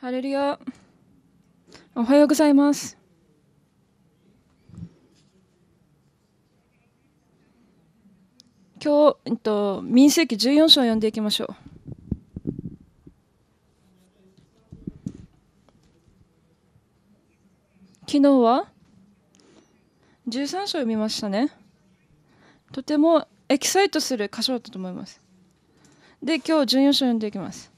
ハレルヤ。おはようございます。今日、えっと、民生記14章を読んでいきましょう。昨日は13章読みましたね。とてもエキサイトする箇所だったと思います。で、今日14章を読んでいきます。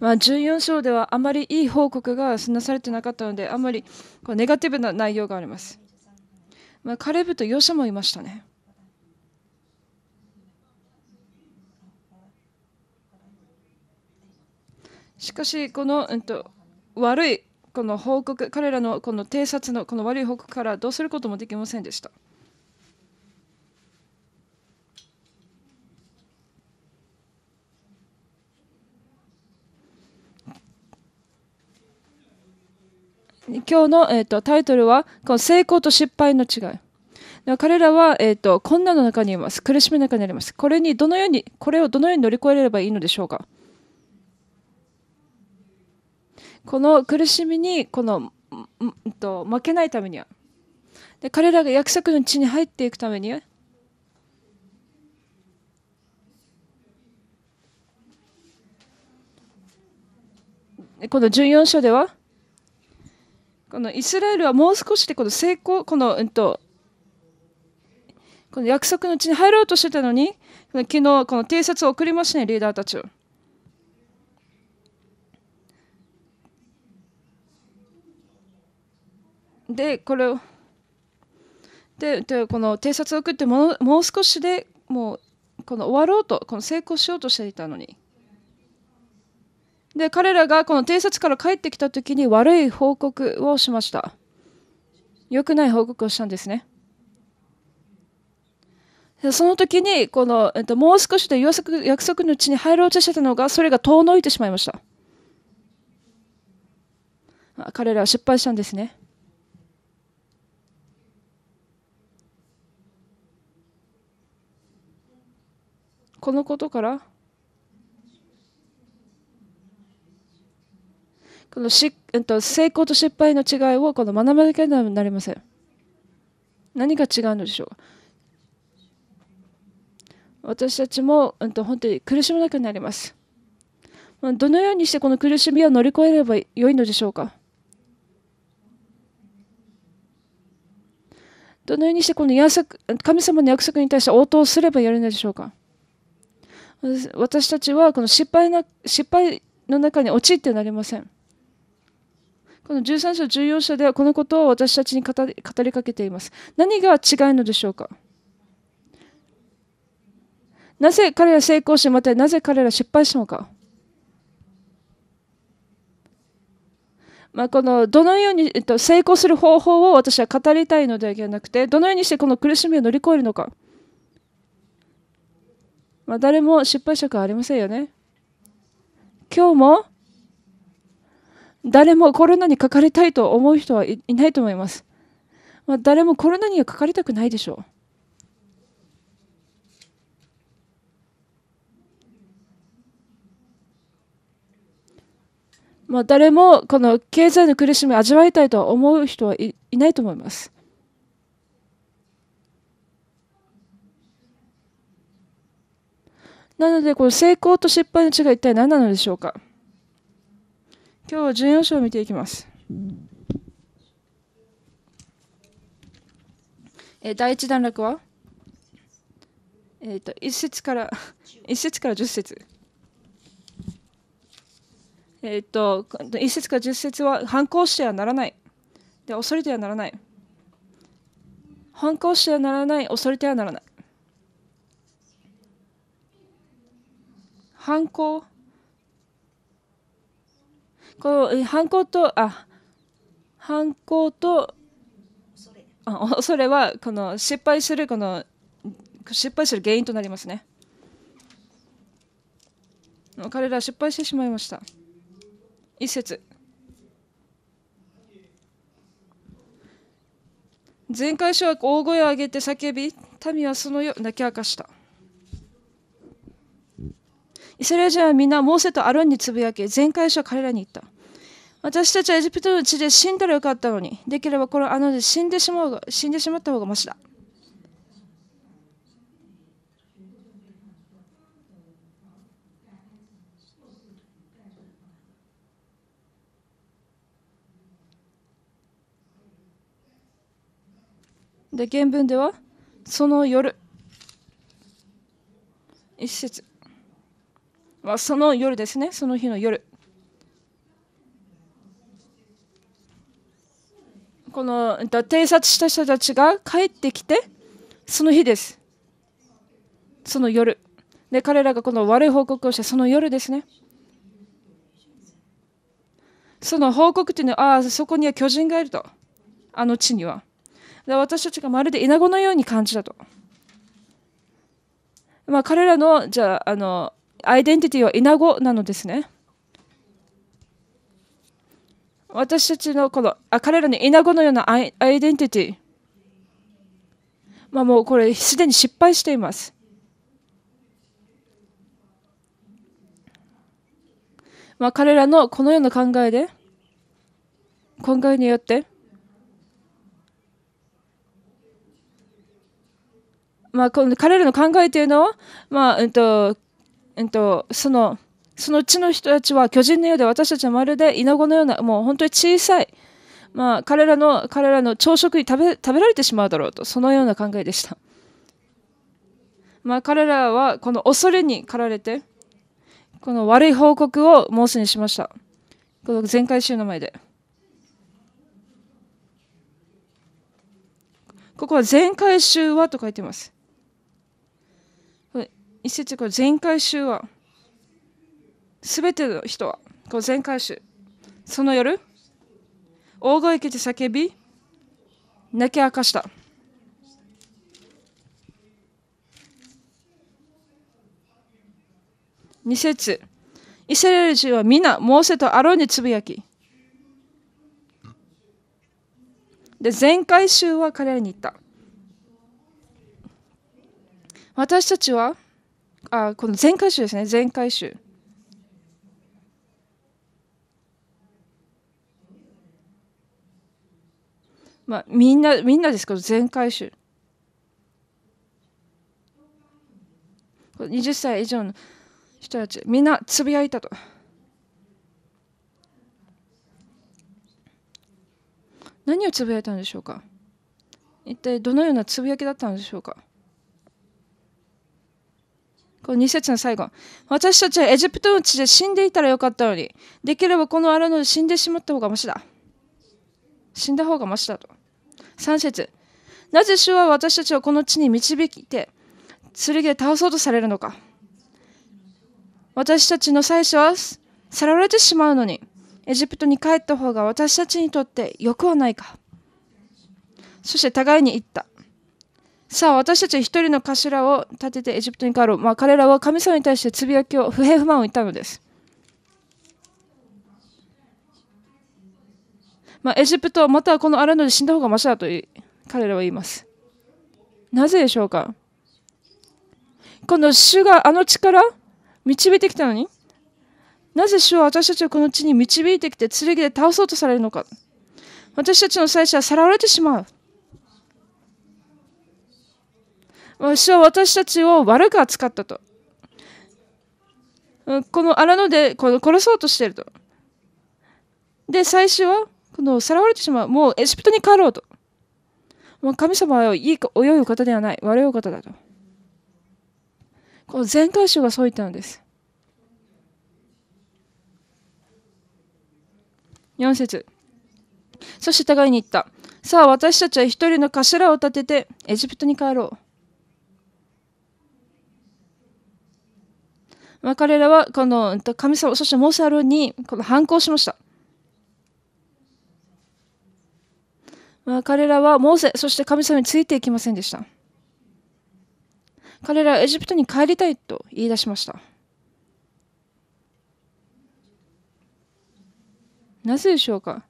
まあ、14章ではあまりいい報告がなされてなかったので、あまりこうネガティブな内容があります。まあ、カレブとヨシャもいましたね。しかし、この、うんと、と悪いこの報告、彼らのこの偵察のこの悪い報告からどうすることもできませんでした。今日の、えーと、タイトルはこの成功と失敗の違い。彼らは、えーと、困難の中にいます。苦しみの中にあります。これにどのようにこれをどのように乗り越えればいいのでしょうかこの苦しみにこの、うんと負けないためにはで彼らが約束の地に入っていくためにはこの14章ではこのイスラエルはもう少しでこの成功この,、うん、とこの約束のうちに入ろうとしてたのに昨日この偵察を送りましたねリーダーたちを。でこれをででこの偵察を送ってもう少しでもうこの終わろうとこの成功しようとしていたのにで彼らがこの偵察から帰ってきた時に悪い報告をしました良くない報告をしたんですねその時にこの、えっと、もう少しで約束のうちに入ろうとしてたのがそれが遠のいてしまいました彼らは失敗したんですねこのことからこのし、えっと、成功と失敗の違いをこの学ばなければなりません。何が違うのでしょうか私たちも、うん、と本当に苦しまなくなります。どのようにしてこの苦しみを乗り越えればよいのでしょうかどのようにしてこの約束神様の約束に対して応答すればよいのでしょうか私たちはこの失敗な失敗の中に陥ってなりません。この13章、14章ではこのことを私たちに語りかけています。何が違うのでしょうかなぜ彼ら成功し、またなぜ彼ら失敗したのか。まあ、このどのように、えっと、成功する方法を私は語りたいのではなくて、どのようにしてこの苦しみを乗り越えるのか。まあ、誰も失敗したくありませんよね。今日も誰もコロナにかかりたいと思う人はいないと思います。まあ、誰もコロナにはかかりたくないでしょう。まあ、誰もこの経済の苦しみを味わいたいとは思う人はいないと思います。なので、この成功と失敗の違い、一体何なのでしょうか。今日は14章を見ていきます。えー、第一段落は、えーと、と1節から1 節から10節えっ、ー、と1節から10節は反抗してはならないで恐れてはならない反抗してはならない恐れてはならない反抗こう反抗とあ反抗とあ恐れはこの失敗するこの失敗する原因となりますね彼らは失敗してしまいました一節回小学は大声を上げて叫び民はそのよ泣き明かしたイスラエル人は皆モーセとアロンにつぶやき、全会社は彼らに言った。私たちはエジプトの地で死んだらよかったのに、できればこの穴で死んでしまうが死んでしまった方がましだ。で、原文では、その夜、一節。まあ、その夜ですね、その日の夜。この偵察した人たちが帰ってきて、その日です。その夜。で、彼らがこの悪い報告をして、その夜ですね。その報告というのは、ああ、そこには巨人がいると。あの地には。で私たちがまるでイナゴのように感じたと。まあ、彼らのじゃああのアイデンティティはイナゴなのですね。私たちのこのあ彼らのイナゴのようなアイアイデンティティ、まあ、もうこれすでに失敗しています。まあ、彼らのこのような考えで考えによってまあ、この彼らの考えというのは、まあうんとえっと、そのその地の人たちは巨人のようで私たちはまるでイナゴのようなもう本当に小さい、まあ、彼らの彼らの朝食に食べ食べられてしまうだろうとそのような考えでした、まあ、彼らはこの恐れに駆られてこの悪い報告をモーにしましたこの全回収の前でここは全回収はと書いてます一節こ全回収は全ての人はこう全回収その夜大声聞て叫び泣き明かした2節イスラエル人は皆モーセとアロンにつぶやきで全回収は彼らに言った私たちはあこの全回収ですね全回収まあみんなみんなですけど全回収20歳以上の人たちみんなつぶやいたと何をつぶやいたんでしょうか一体どのようなつぶやきだったんでしょうかこの2節の最後。私たちはエジプトの地で死んでいたらよかったのに、できればこの荒野で死んでしまった方がましだ。死んだ方がましだと。3節なぜ主は私たちをこの地に導いて、剣で倒そうとされるのか。私たちの最初はさらわれてしまうのに、エジプトに帰った方が私たちにとってよくはないか。そして互いに言った。さあ私たち一人の頭を立ててエジプトに帰ろう、まあ、彼らは神様に対してつぶやきを不平不満を言ったのです、まあ、エジプトまたはこの荒野で死んだ方がましだと彼らは言いますなぜでしょうかこの主があの力導いてきたのになぜ主は私たちをこの地に導いてきて剣で倒そうとされるのか私たちの最初はさらわれてしまう主は私たちを悪く扱ったと。この荒野でこの殺そうとしていると。で、最初はこのさらわれてしまう。もうエジプトに帰ろうと。もう神様はいいか泳ぐ方ではない。悪い方だと。この全回衆がそう言ったのです。4節そして互いに言った。さあ私たちは一人の頭を立ててエジプトに帰ろう。まあ、彼らはこの神様、そしてモーセアロンにこの反抗しました。まあ、彼らはモーセ、そして神様についていきませんでした。彼らはエジプトに帰りたいと言い出しました。なぜでしょうか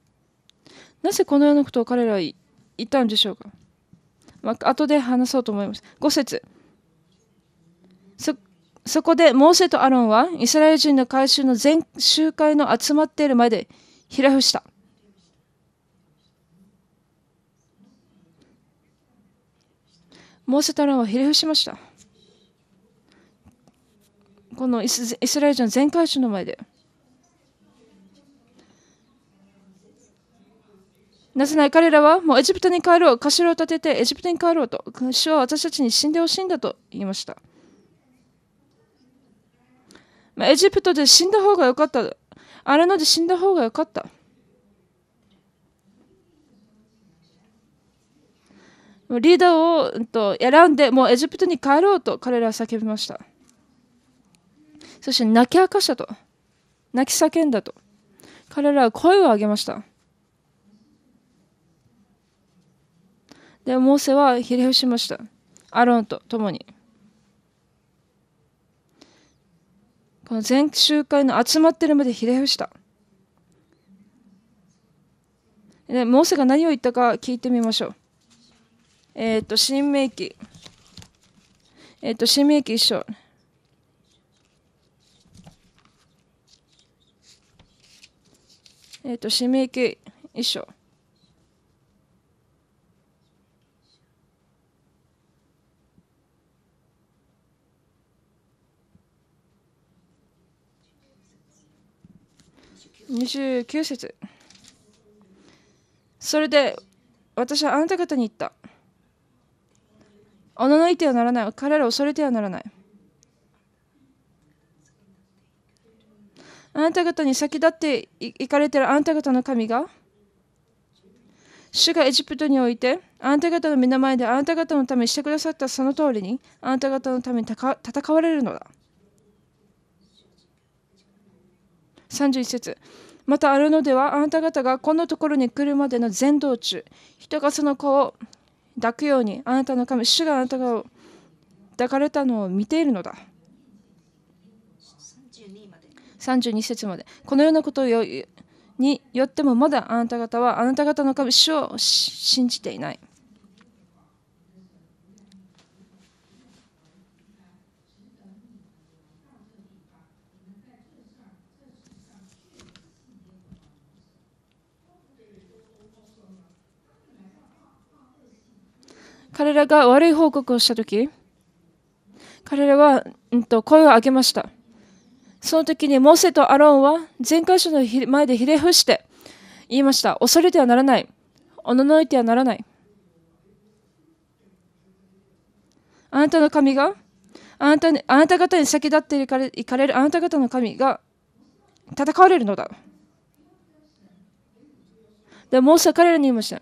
なぜこのようなことを彼らは言ったんでしょうか、まあ後で話そうと思います。5節そこでモーセとアロンはイスラエル人の改宗の全集会の集まっている前でひらふした。モーセとアロンはひらふしました。このイスラエル人の全改宗の前で。なぜなら彼らはもうエジプトに帰ろう、頭を立ててエジプトに帰ろうと、主は私たちに死んでほしいんだと言いました。まあ、エジプトで死んだ方がよかった。あれので死んだ方がよかった。リーダーをと選んで、もうエジプトに帰ろうと彼らは叫びました。そして泣き明かしたと。泣き叫んだと。彼らは声を上げました。で、モーセはひれ伏しました。アロンと共に。の全集会の集まってるまでひれ伏した。で、モーセが何を言ったか聞いてみましょう。えっ、ー、と、新明記。えっ、ー、と、新明記一章。えっ、ー、と、新明記一章。29節それで私はあなた方に言ったおののいてはならない彼らを恐れてはならないあなた方に先立って行かれてるあなた方の神が主がエジプトにおいてあなた方の目の前であなた方のためにしてくださったその通りにあなた方のために戦われるのだ31節またあるのではあなた方がこのところに来るまでの前道中人がその子を抱くようにあなたの神主があなたが抱かれたのを見ているのだ32節までこのようなことによってもまだあなた方はあなた方の神主を信じていない彼らが悪い報告をしたとき、彼らは、うんと、声を上げました。その時にモーセとアロンは全会所の前でひれ伏して言いました。恐れてはならない。おののいてはならない。あなたの神があなたにあなた方に先立っていかれるあなた方の神が戦われるのだ。で、モーセは彼らに言いました。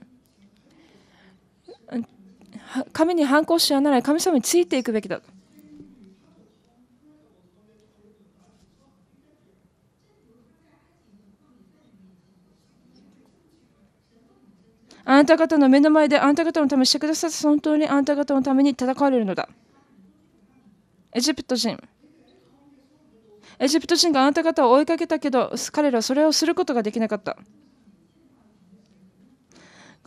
神に反抗しやならない神様についていくべきだあなた方の目の前であなた方のためにしてくださって本当にあなた方のために戦われるのだ。エジプト人。エジプト人があなた方を追いかけたけど、彼らはそれをすることができなかった。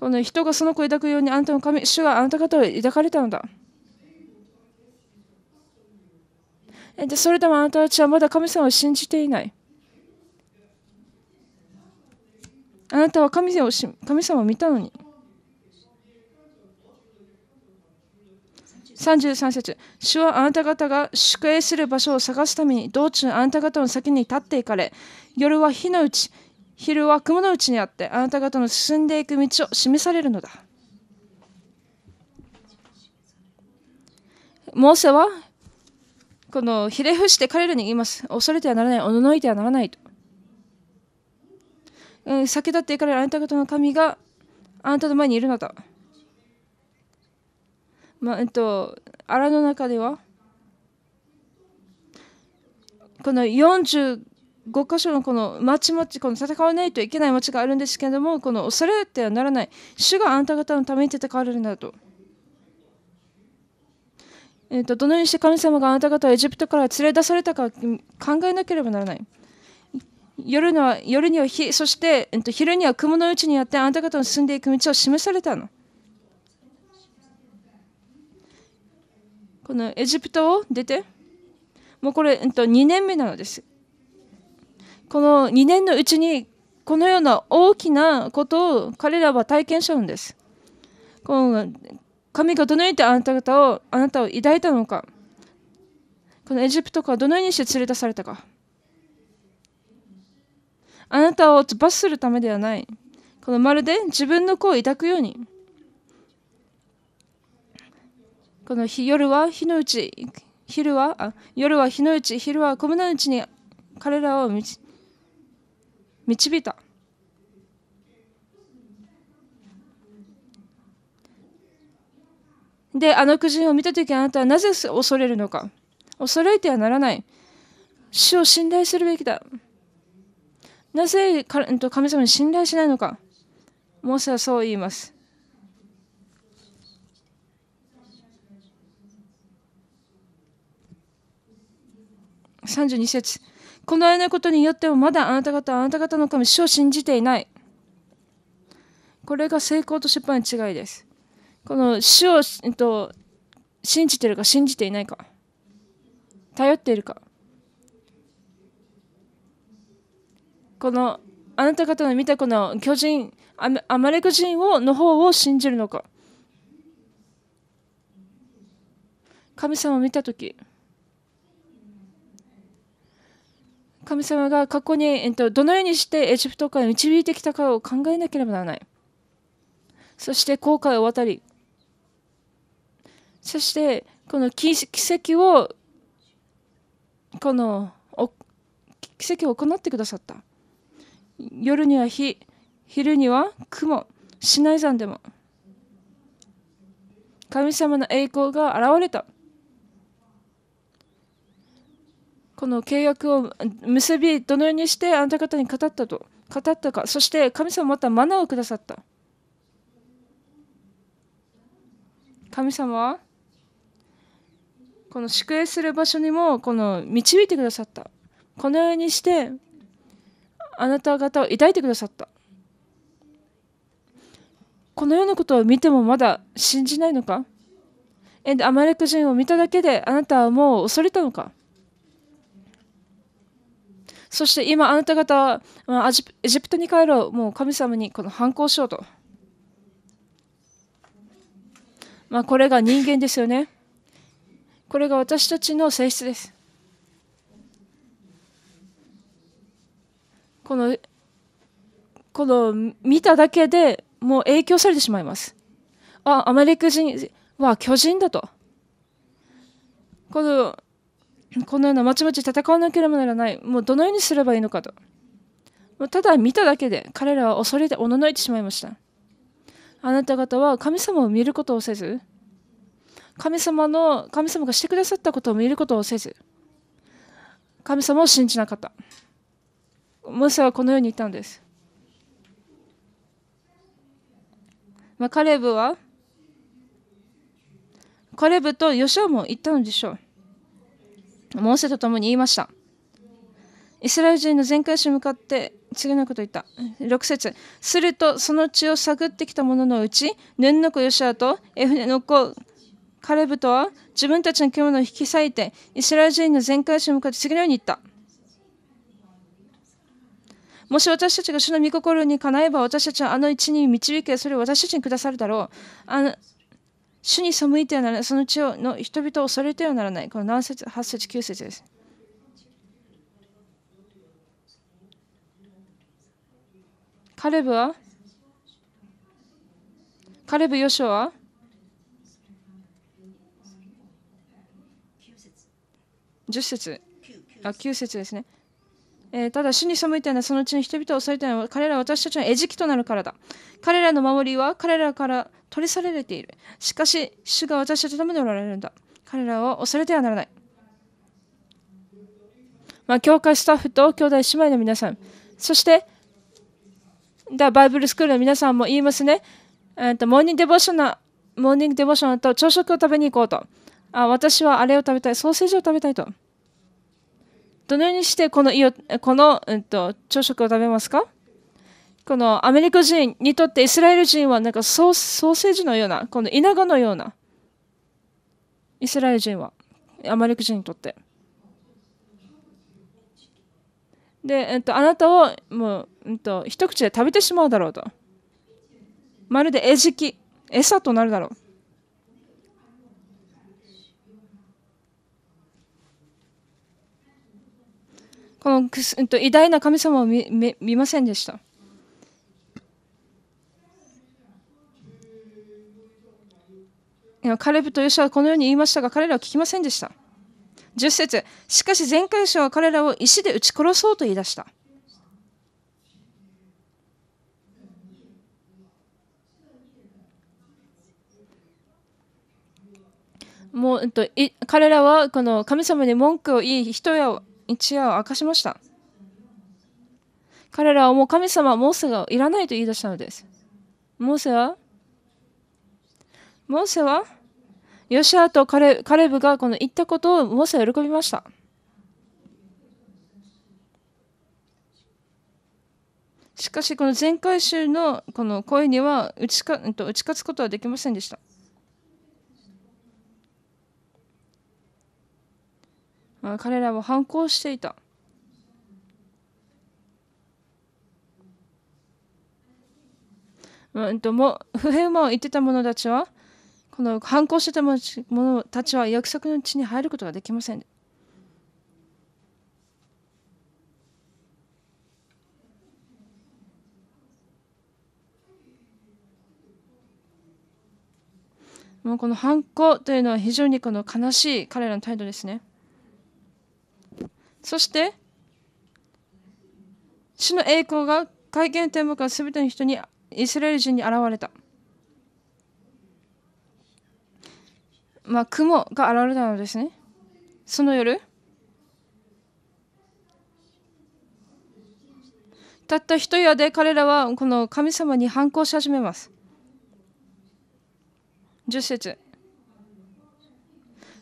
この人がその子を抱くようにあなたの神、主はあなた方を抱かれたのだ。でそれでもあなたたちはまだ神様を信じていない。あなたは神様をし神様を見たのに。33節主はあなた方が宿営する場所を探すために道中あなた方の先に立っていかれ夜は火のうち昼は雲のうちにあってあなた方の進んでいく道を示されるのだモーセはこのひれ伏して彼らに言います恐れてはならないおののいてはならないと、うん、先立って彼らあなた方の神があなたの前にいるのだまあえっと荒の中ではこの4 5 5箇所のこの町々この戦わないといけない町があるんですけれどもこの恐れてはならない主があんた方のために戦われるんだと,、えーと、どのようにして神様があんた方をエジプトから連れ出されたか考えなければならない夜の夜には日そして、えーと、昼には雲のうちにやってあんた方の進んでいく道を示されたのこのエジプトを出てもうこれ、えーと、と2年目なのですこの2年のうちにこのような大きなことを彼らは体験しちゃうんです。この神がどのようにあなた方をあなたを抱いたのか、このエジプトからどのようにして連れ出されたか。あなたを罰するためではない。このまるで自分の子を抱くように。この日夜は日のうち、昼はあ夜は日のうち、昼は小舟のうちに彼らを導導いたであの苦人を見た時あなたはなぜ恐れるのか恐れてはならない主を信頼するべきだなぜ神様に信頼しないのかモーセはそう言います32節行えないことによってもまだあなた方はあなた方の神主を信じていないこれが成功と失敗の違いですこの主を、えっと、信じてるか信じていないか頼っているかこのあなた方の見たこの巨人アマレク人をの方を信じるのか神様を見た時神様が過去に、えっと、どのようにしてエジプトから導いてきたかを考えなければならない。そして後悔を渡り、そしてこの奇跡を、この奇跡を行ってくださった。夜には日、昼には雲、シナイ山でも。神様の栄光が現れた。この契約を結びどのようにしてあなた方に語ったと語ったかそして神様はまたマナーをくださった神様はこの宿営する場所にもこの導いてくださったこのようにしてあなた方を抱いてくださったこのようなことを見てもまだ信じないのかアマレク人を見ただけであなたはもう恐れたのかそして今あなた方はエジプトに帰ろうもう神様にこの反抗しようと、まあ、これが人間ですよねこれが私たちの性質ですこのこの見ただけでもう影響されてしまいますあアメリカ人は巨人だとこのこのようなまちまち戦わなければならないもうどのようにすればいいのかともうただ見ただけで彼らは恐れておののいてしまいましたあなた方は神様を見ることをせず神様の神様がしてくださったことを見ることをせず神様を信じなかったモーセはこのように言ったんです、まあ、カレブはカレブとヨシアも言ったのでしょうモーセと共に言いました。イスラエル人の全会衆に向かって次のこと言った。6節するとその血を探ってきた者のうち、ヌンの子ヨシアとエフネの子カレブとは自分たちの獣を引き裂いてイスラエル人の全会衆に向かって次のように言った。もし私たちが主の御心にかなえば私たちはあの一に導けそれを私たちにくださるだろう。あの主に背いてはならない。その地の人々を恐れてはならない。この何節、8節、9節です。カレブはカレブ・ヨショは10節あ9節ですね。えー、ただ、死に背いたようなそのうちに人々を襲いたよ彼らは私たちの餌食となるからだ。彼らの守りは彼らから取り去られている。しかし、主が私たちのためにおられるんだ。彼らを恐れてはならない。まあ、教会スタッフと兄弟姉妹の皆さん、そして、だバイブルスクールの皆さんも言いますね。えー、とモーニングデボーショナモーニングデボーションと朝食を食べに行こうと。あ私はあれを食べたい、ソーセージを食べたいと。どのようにしてこのこの、うんと、朝食を食べますかこのアメリカ人にとってイスラエル人はなんかソソーセージのような、このナゴのような、イスラエル人は、アメリカ人にとって。で、えっと、あなたをもう、えっと、一口で食べてしまうだろうと。まるで餌食、餌となるだろう。この、と偉大な神様を見見ませんでした。カレブとヨシュはこのように言いましたが彼らは聞きませんでした。10節しかし前回者は彼らを石で撃ち殺そうと言い出した。もう、えっと、彼らはこの神様に文句を言い人や一夜を明かしました彼らはもう神様モーセがいらないと言い出したのですモーセはモーセはヨシアとカレカレブがこの言ったことをモーセは喜びましたしかしこの前回集のこの声には打ちか打ち勝つことはできませんでした彼らは反抗していたうんとも不平馬を言ってた者たちはこの反抗してた者たちは約束の地に入ることができませんもうこの反抗というのは非常にこの悲しい彼らの態度ですね。そして主の栄光が会見天幕は全ての人にイスラエル人に現れた、まあ、雲が現れたのですねその夜たった一夜で彼らはこの神様に反抗し始めます10節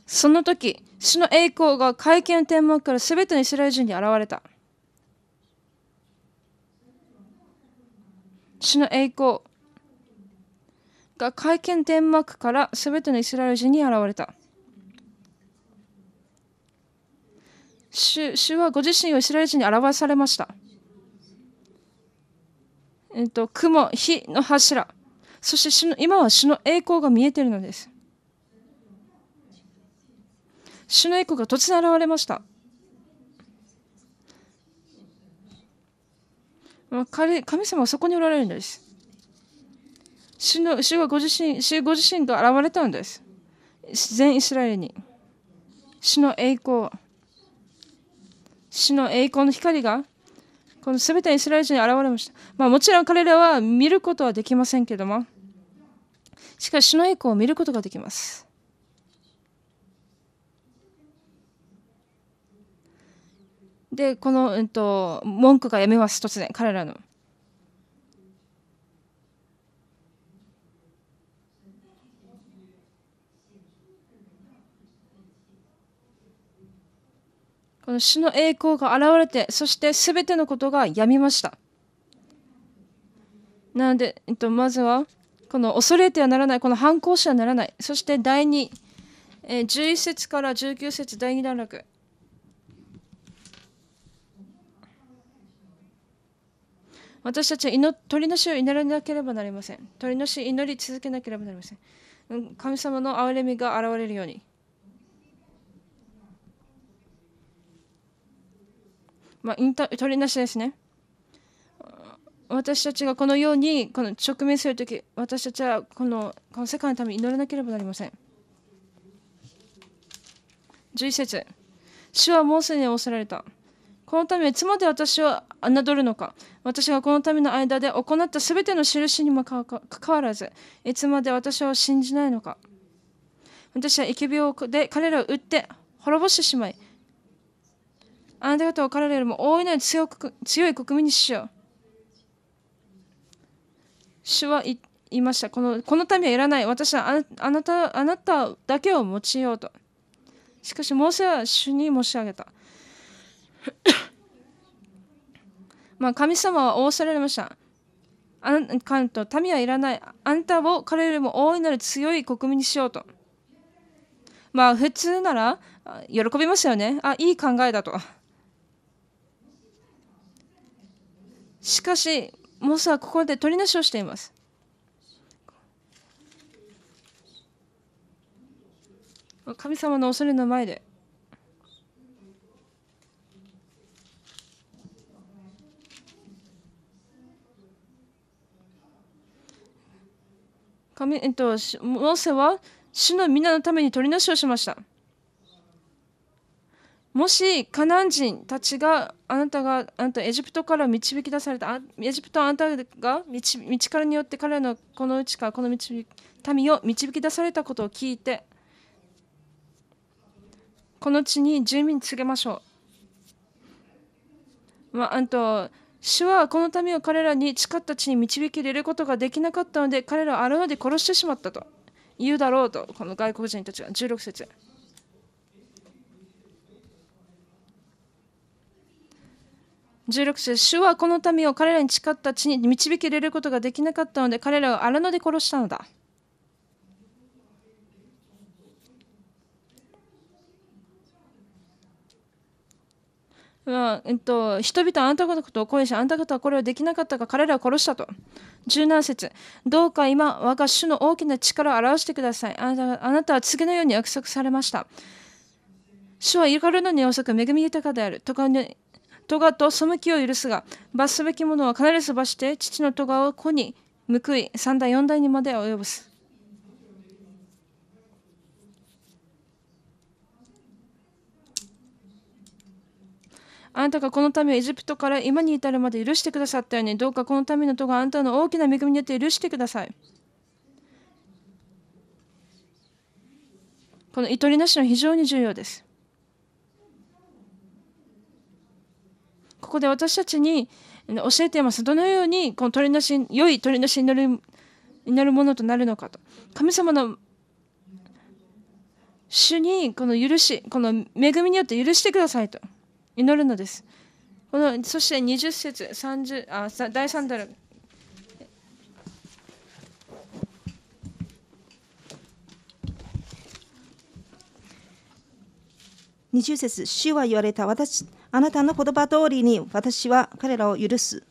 その時主の栄光が会見の天幕からすべてのイスラエル人に現れた。主の栄光が会見天幕からすべてのイスラエル人に現れた。主主はご自身をイスラエル人に表されました。えっと、雲、火の柱、そして主の今は主の栄光が見えているのです。主の栄光が突然現れました。神様はそこにおられるんです。主の主はご自身主ご自身が現れたんです。全イスラエルに。主の栄光。主の栄光の光がこの全てイスラエル人に現れました。まあ、もちろん彼らは見ることはできませんけども、しかし主の栄光を見ることができます。でこの、えっと、文句がやめます突然彼らの。この主の栄光が現れてそして全てのことがやみましたなので、えっと、まずはこの恐れてはならないこの反抗者はならないそして第2、えー、11節から19節第2段落私たちは祈鳥の死を祈らなければなりません。鳥の死を祈り続けなければなりません。神様の憐れみが現れるように。まあ、インタ鳥なしですね。私たちがこのようにこの直面するとき、私たちはこのこの世界のために祈らなければなりません。11節主はモーセに仰せられた。このため、いつまで私を侮るのか私がこの民の間で行ったすべての印にもかかわらずいつまで私を信じないのか私は疫病で彼らを打って滅ぼしてしまいあなた方を彼らよりも大いなる強く強い国民にしよう主は言いましたこのこの民はいらない私はああなたあなただけを用いようとしかしモーセは主に申し上げたまあ、神様はおっしられました。あんかんと民はいらない。あんたを彼よりも大いなる強い国民にしようと。まあ普通なら喜びますよね。あ、いい考えだと。しかし、モスはここで取りなしをしています。神様の恐れの前で神、えっと、モーセは主の皆のために取りなしをしました。もしカナン人たちがあなたがあなたエジプトから導き出されたエジプトあなたが道からによって彼らのこのうちかこの道民を導き出されたことを聞いてこの地に住民に告げましょう。まあ、あと主はこの民を彼らに誓った地に導き入れることができなかったので彼らをあ野で殺してしまったと言うだろうとこの外国人たちが16節16節主はこの民を彼らに誓った地に導き入れることができなかったので彼らを荒野で殺したのだえっと、人々はあんたことを恋し、あんたとはこれをできなかったが彼らを殺したと。柔軟節どうか今、我が主の大きな力を表してください。あなたあなたは次のように約束されました。主は怒るのに遅く、恵み豊かである。とかにとがと背きを許すが、罰すべきものは必ず罰して、父のとがを子に報い、3代、4代にまで及ぼす。あなたがこの民をエジプトから今に至るまで許してくださったように、どうかこの民のとがあなたの大きな恵みによって許してください。このとりなしの非常に重要です。ここで私たちに教えています。どのようにこの鳥なし良い鳥なしになるになるものとなるのかと。神様の主にこの許し、この恵みによって許してくださいと。祈るのです。このそして20節30あ第3弾20節主は言われた私あなたの言葉通りに私は彼らを許す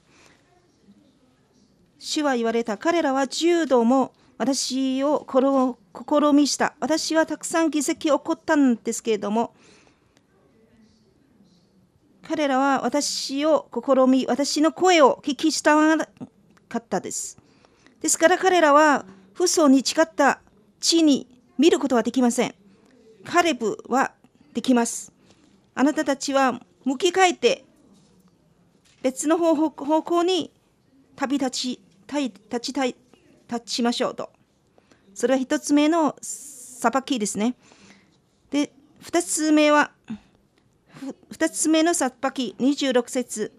主は言われた彼らは柔道も私を試みした私はたくさん議席起こったんですけれども彼らは私を試み、私の声を聞き従わなかったです。ですから彼らは、不相に誓った地に見ることはできません。カレブはできます。あなたたちは向き変えて、別の方向に旅立ちたい、立ちたい、立ちましょうと。それは一つ目の裁きですね。で、二つ目は、2つ目のさっぱき26節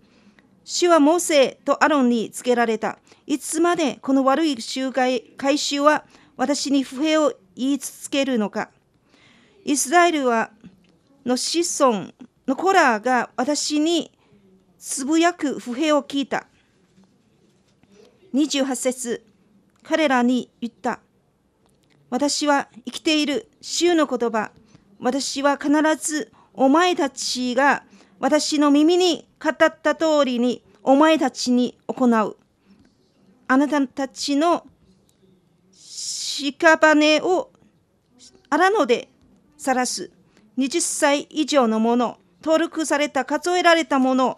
主はモーセとアロンにつけられた。いつまでこの悪い集会回収は私に不平を言い続けるのか。イスラエルはの子孫のコラーが私につぶやく不平を聞いた。28節彼らに言った。私は生きている主の言葉。私は必ずお前たちが私の耳に語った通りにお前たちに行う。あなたたちの屍を荒野で晒す。20歳以上のもの、登録された、数えられたもの、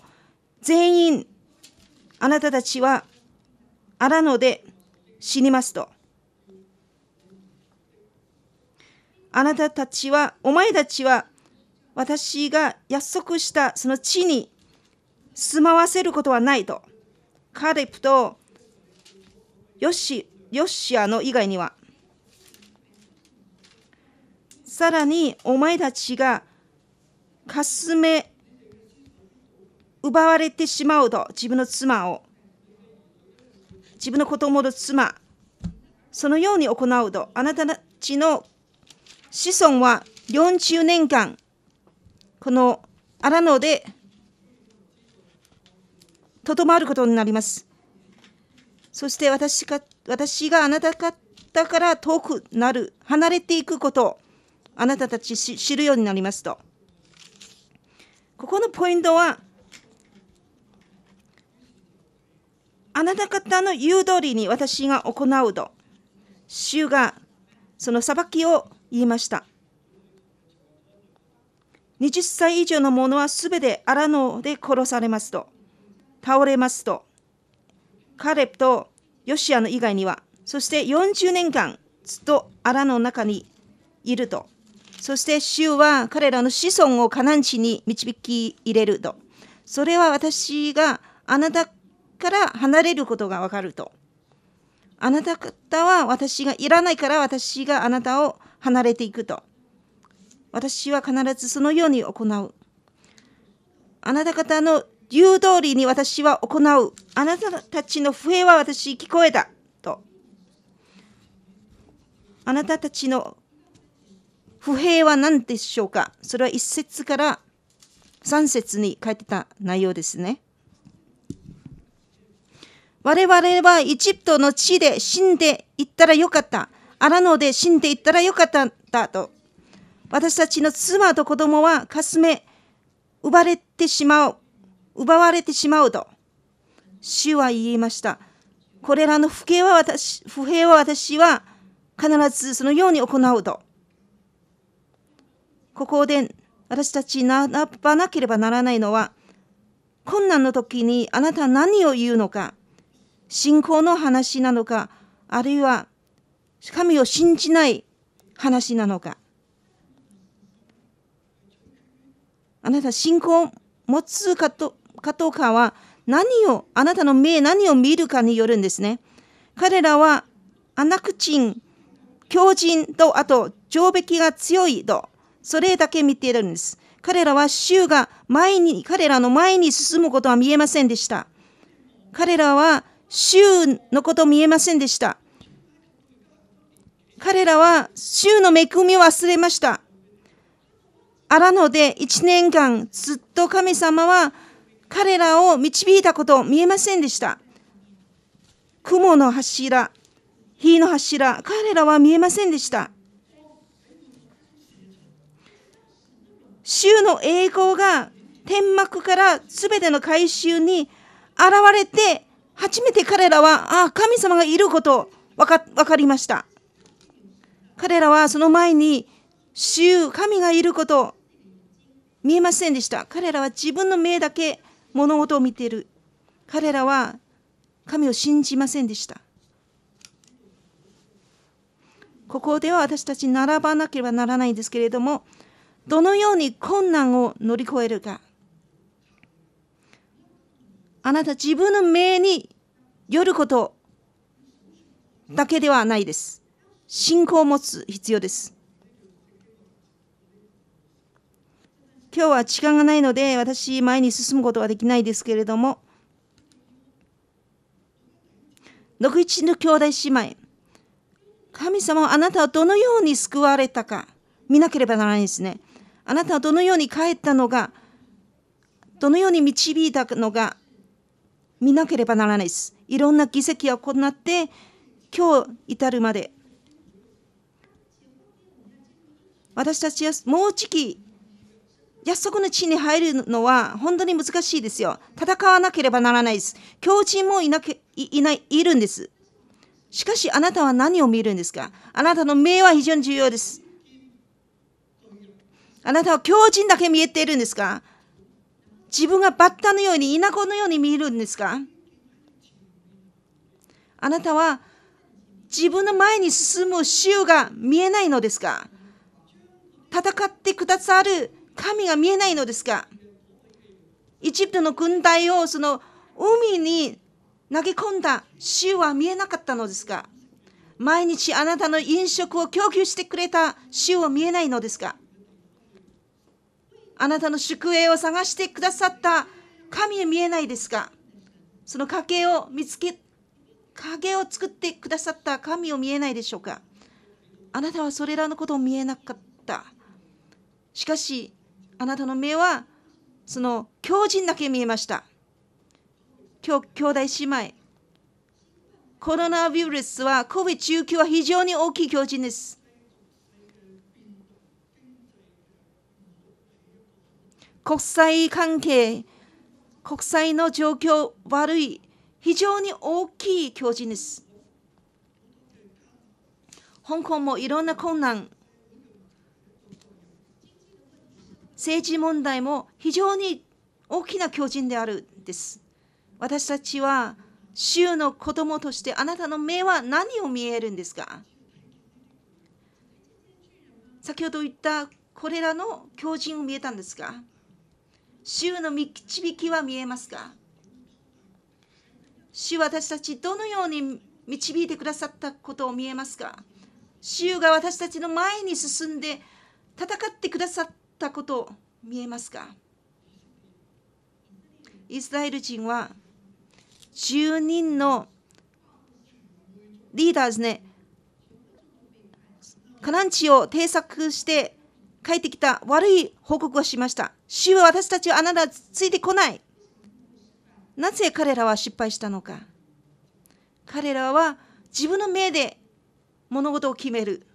全員、あなたたちは荒野で死にますと。あなたたちは、お前たちは私が約束したその地に住まわせることはないと。カレプとヨシヨシアの以外には。さらに、お前たちがかすめ奪われてしまうと、自分の妻を、自分の子供の妻、そのように行うと、あなたたちの子孫は40年間この荒野でとどまることになります。そして私が私があなた方から遠くなる、離れていくことをあなたたち知るようになりますと。ここのポイントは、あなた方の言う通りに私が行うと、主がその裁きを言いました。20歳以上の者はすべてアラノで殺されますと、倒れますと、カレブとヨシアの以外には、そして40年間ずっとアラの中にいると、そして主は彼らの子孫をカナン地に導き入れると、それは私があなたから離れることがわかると。あなた方は私がいらないから私があなたを離れていくと。私は必ずそのように行う。あなた方の言う通りに私は行う。あなたたちの笛は私聞こえた。と。あなたたちの不平は何でしょうかそれは1節から3節に書いてた内容ですね。我々はエジプトの地で死んでいったらよかった。アラノで死んでいったらよかったと。私たちの妻と子供はかすめ奪われてしまう奪われてしまうと主は言いましたこれらの不平は私不平は私は必ずそのように行うとここで私たちらばなければならないのは困難の時にあなた何を言うのか信仰の話なのかあるいは神を信じない話なのかあなた信仰を持つかとかどうかは何をあなたの目何を見るかによるんですね。彼らはクチン、強靭とあと城壁が強いとそれだけ見ているんです。彼らは衆が前に彼らの前に進むことは見えませんでした。彼らは衆のこと見えませんでした。彼らは衆の恵みを忘れました。あらので1年間ずっと神様は彼らを導いたこと見えませんでした。雲の柱、火の柱、彼らは見えませんでした。衆の栄光が天幕から全ての改収に現れて、初めて彼らは、ああ、神様がいること分かかりました。彼らはその前に、主、神がいること見えませんでした。彼らは自分の目だけ物事を見ている。彼らは神を信じませんでした。ここでは私たち並ばなければならないんですけれども、どのように困難を乗り越えるか。あなた自分の目によることだけではないです。信仰を持つ必要です。今日は時間がないので、私、前に進むことはできないですけれども、六一の兄弟姉妹、神様はあなたはどのように救われたか、見なければならないですね。あなたはどのように帰ったのか、どのように導いたのか、見なければならないです。いろんな議席を行って、今日至るまで。私たちはもうじき約束の地に入るのは本当に難しいですよ。戦わなければならないです。強人もいなけいないいるんです。しかしあなたは何を見るんですかあなたの目は非常に重要です。あなたは強人だけ見えているんですか自分がバッタのように稲子のように見えるんですかあなたは自分の前に進む衆が見えないのですか戦ってくださる神が見えないのですかエジプトの軍隊をその海に投げ込んだ主は見えなかったのですか毎日あなたの飲食を供給してくれた主は見えないのですかあなたの宿営を探してくださった神は見えないですかその家計を見つけ、家計を作ってくださった神を見えないでしょうかあなたはそれらのことを見えなかった。しかし、あなたの目はその狂人だけ見えました。兄弟姉妹、コロナウイルスは COVID-19 は非常に大きい狂人です。国際関係、国際の状況悪い、非常に大きい狂人です。香港もいろんな困難政治問題も非常に大きな巨人であるんです。私たちは主の子供としてあなたの目は何を見えるんですか先ほど言ったこれらの狂人を見えたんですか主の導きは見えますか主私たちどのように導いてくださったことを見えますか主が私たちの前に進んで戦ってくださっったこと見えますかイスラエル人は10人のリーダーですね、カナン地を偵察して帰ってきた悪い報告をしました。主は私たちはあなたついてこない。なぜ彼らは失敗したのか。彼らは自分の目で物事を決める。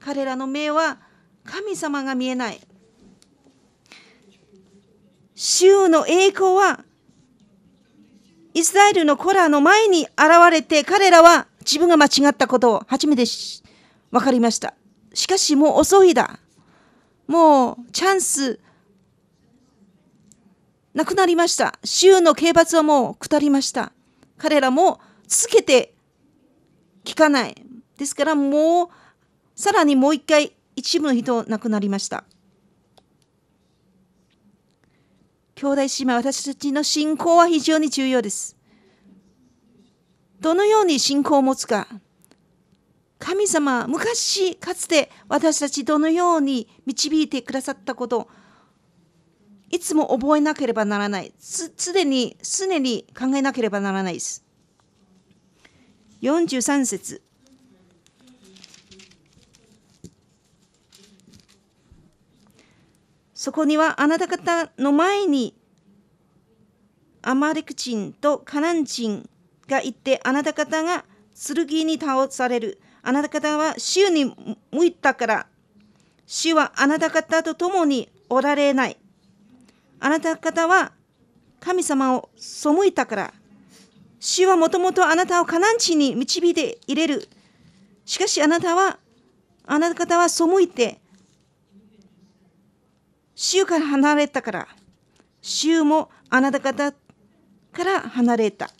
彼らの目は神様が見えない。主の栄光はイスラエルのコラの前に現れて彼らは自分が間違ったことを初めて分かりました。しかしもう遅いだ。もうチャンスなくなりました。州の刑罰はもう下りました。彼らも続けて聞かない。ですからもうさらにもう一回一部の人亡くなりました兄弟姉妹私たちの信仰は非常に重要ですどのように信仰を持つか神様昔かつて私たちどのように導いてくださったこといつも覚えなければならない常に常に考えなければならないです43節そこにはあなた方の前にアマレク人とカナン人がいてあなた方が剣に倒される。あなた方は衆に向いたから。主はあなた方と共におられない。あなた方は神様を背いたから。主はもともとあなたをカナン地に導いて入れる。しかしあなたは、あなた方は背いて、主から離れたから、主もあなた方から離れた。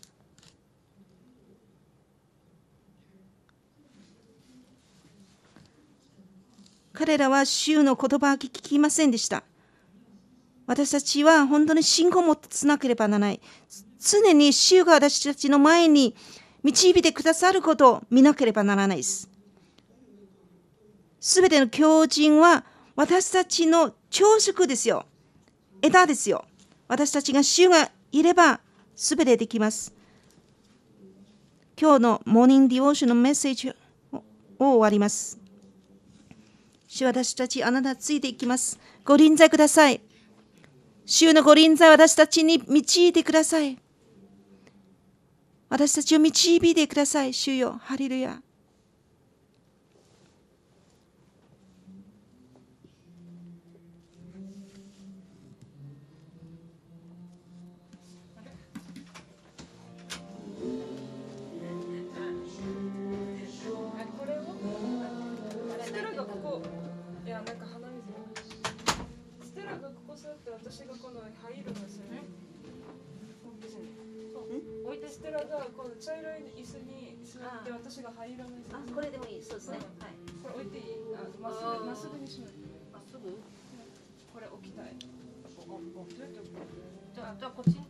彼らは主の言葉は聞きませんでした。私たちは本当に信仰を持つなければならない。常に主が私たちの前に導いてくださることを見なければならないです。すべての狂人は私たちの朝縮ですよ。枝ですよ。私たちが主がいれば全てできます。今日のモーニングディオーションのメッセージを終わります。主私たちあなたついていきます。ご臨在ください。主のご臨在私たちに導いてください。私たちを導いてください。主よ、ハリルヤ。がこの茶色い椅子に座って私が灰色の椅子あこれでもいいそうですね、うん、はいこれ置いていいあまっすぐまっすぐにしないまっすぐ、これ置きたいじゃあこっちに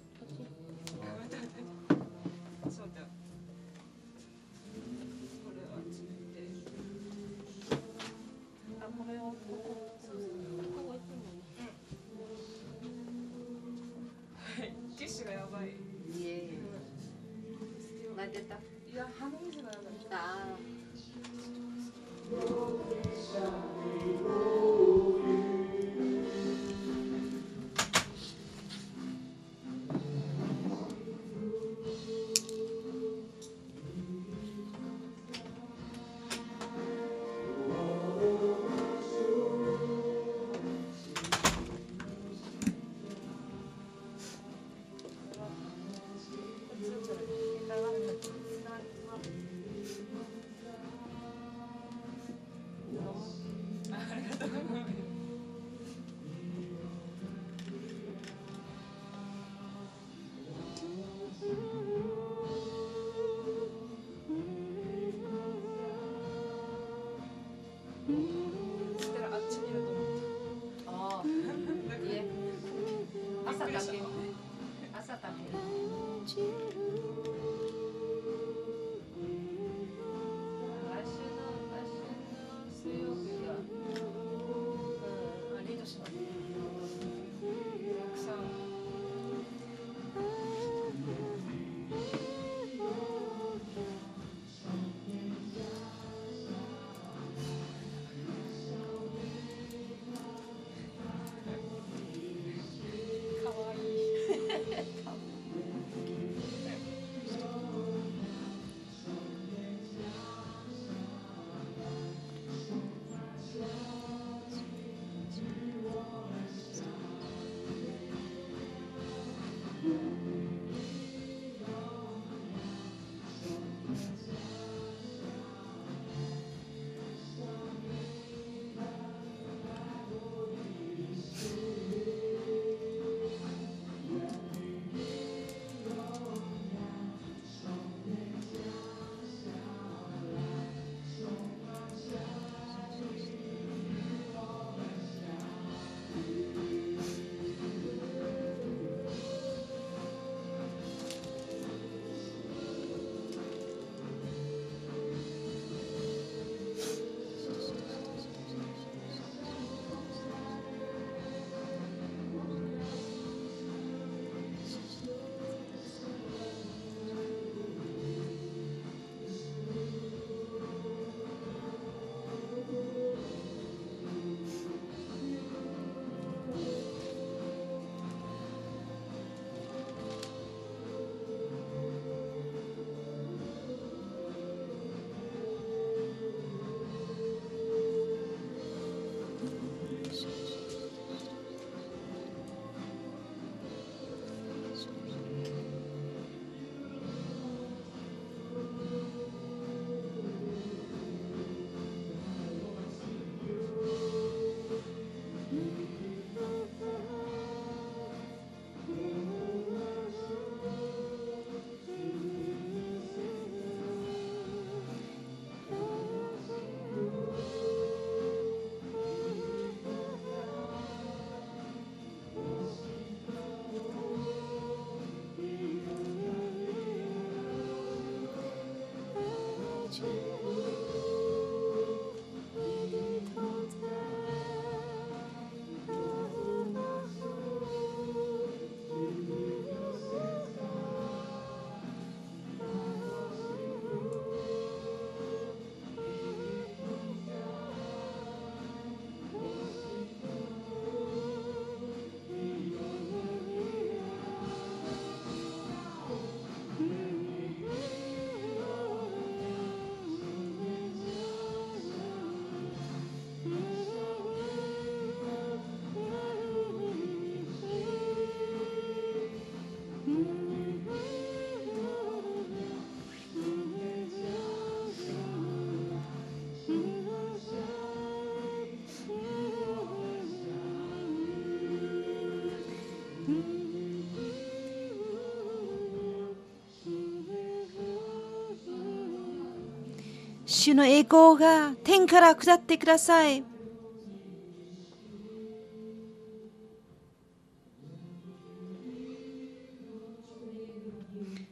主の栄光が天から下ってください。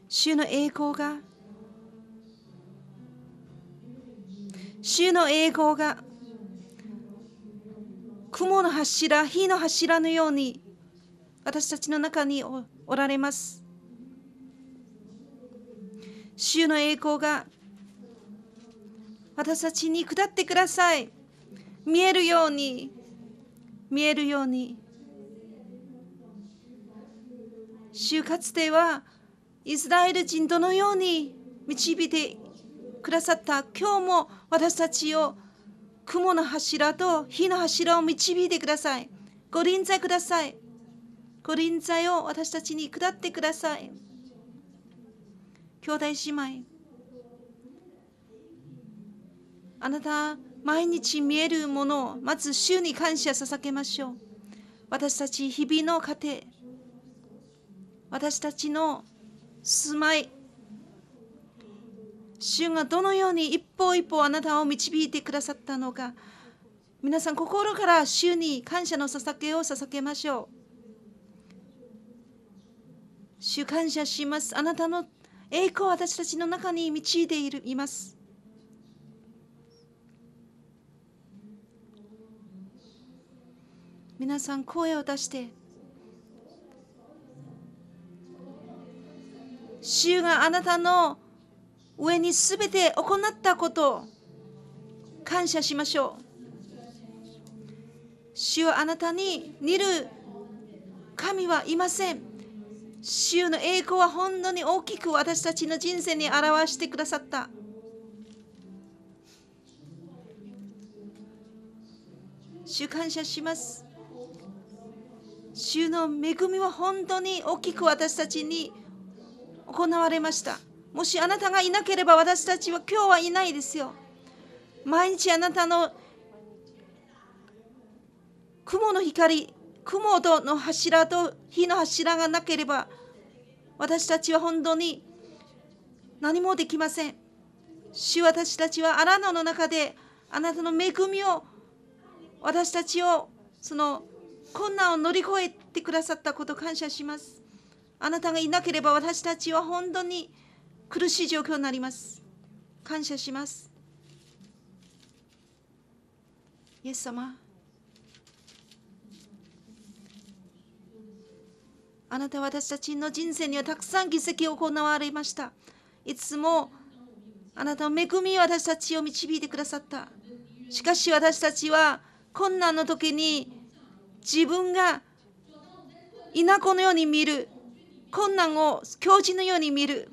主の栄光が主の栄光が雲の柱、火の柱のように私たちの中におられます。主の栄光が私たちに下ってください見えるように見えるように就活ではイスラエル人どのように導いてくださった今日も私たちを雲の柱と火の柱を導いてくださいご臨在くださいご臨在を私たちに下ってください兄弟姉妹あなた、毎日見えるものを、まず主に感謝捧げましょう。私たち、日々の家庭、私たちの住まい、主がどのように一歩一歩あなたを導いてくださったのか、皆さん心から主に感謝の捧げを捧げましょう。主感謝します。あなたの栄光私たちの中に導いているいます。皆さん声を出して主があなたの上にすべて行ったことを感謝しましょう主はあなたに似る神はいません主の栄光は本当に大きく私たちの人生に表してくださった主感謝します主の恵みは本当に大きく私たちに行われました。もしあなたがいなければ私たちは今日はいないですよ。毎日あなたの雲の光、雲の柱と火の柱がなければ私たちは本当に何もできません。主私たちは荒野の中であなたの恵みを私たちをその困難を乗り越えてくださったこと感謝しますあなたがいなければ私たちは本当に苦しい状況になります感謝しますイエス様あなたは私たちの人生にはたくさん議席を行われましたいつもあなたの恵み私たちを導いてくださったしかし私たちは困難の時に自分が稲子のように見る困難を狂人のように見る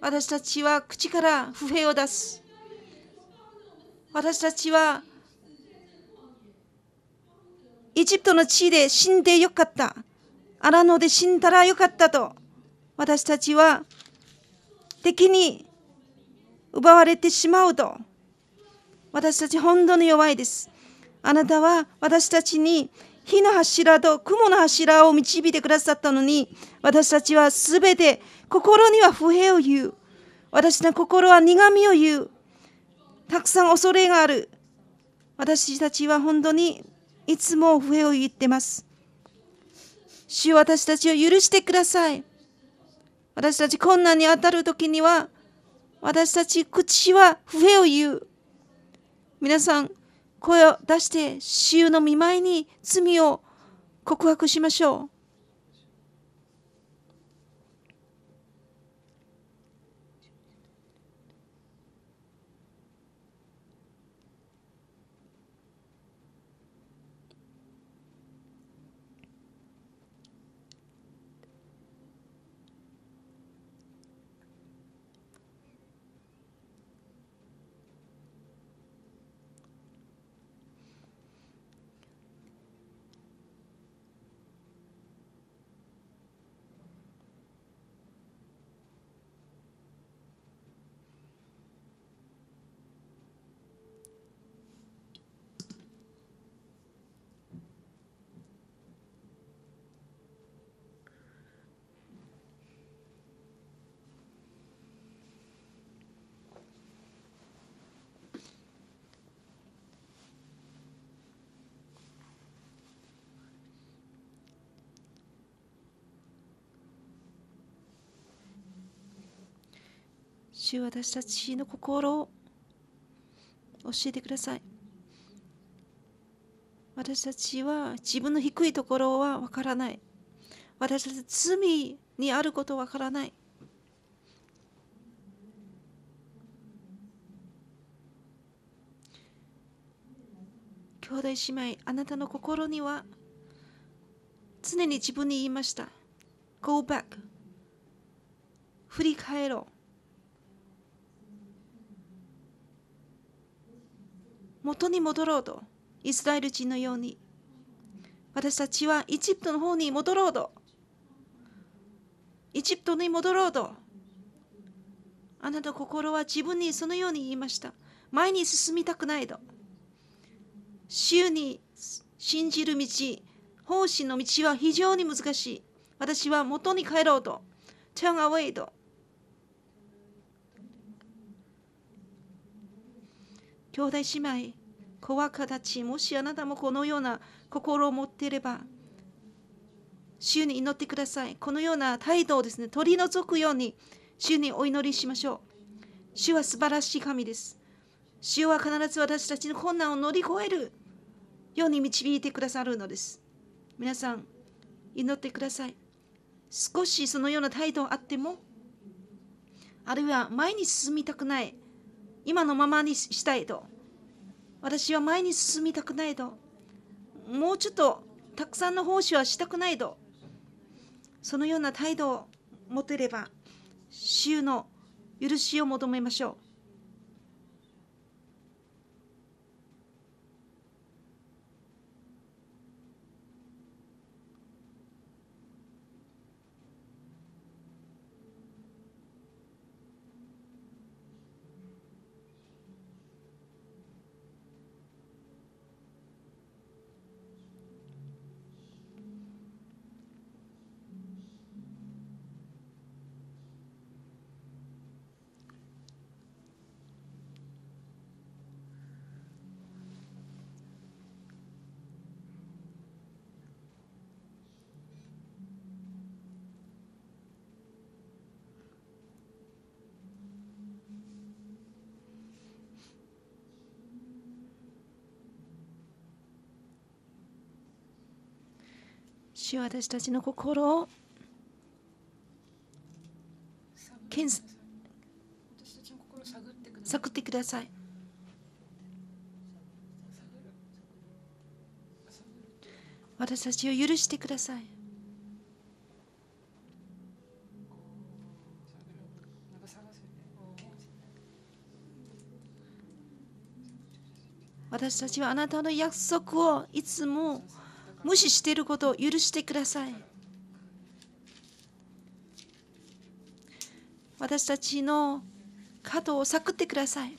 私たちは口から不平を出す私たちはエジプトの地で死んでよかった荒野で死んだらよかったと私たちは敵に奪われてしまうと私たち本当に弱いですあなたは私たちに火の柱と雲の柱を導いてくださったのに、私たちはすべて心には不平を言う。私の心は苦みを言う。たくさん恐れがある。私たちは本当にいつも不平を言ってます。主よ私たちを許してください。私たち困難に当たるときには、私たち口は不平を言う。皆さん、声を出して、主の見舞いに罪を告白しましょう。私たちの心を教えてください私たちは自分の低いところはわからない私たち罪にあることわからない兄弟姉妹あなたの心には常に自分に言いました Go back 振り返ろう元に戻ろうとイスラエル人のように私たちはエジプトの方に戻ろうとエジプトに戻ろうとあなたの心は自分にそのように言いました前に進みたくないと主に信じる道奉仕の道は非常に難しい私は元に帰ろうと turn away と兄弟姉妹、子若たち、もしあなたもこのような心を持っていれば、主に祈ってください。このような態度をですね、取り除くように、主にお祈りしましょう。主は素晴らしい神です。主は必ず私たちの困難を乗り越えるように導いてくださるのです。皆さん、祈ってください。少しそのような態度あっても、あるいは前に進みたくない、今のままにしたいと私は前に進みたくないともうちょっとたくさんの奉仕はしたくないとそのような態度を持てれば主の許しを求めましょう主は私たちの心を検査探ってください私たちを許してください私たちはあなたの約束をいつも無視していることを許してください。私たちの角を探ってください。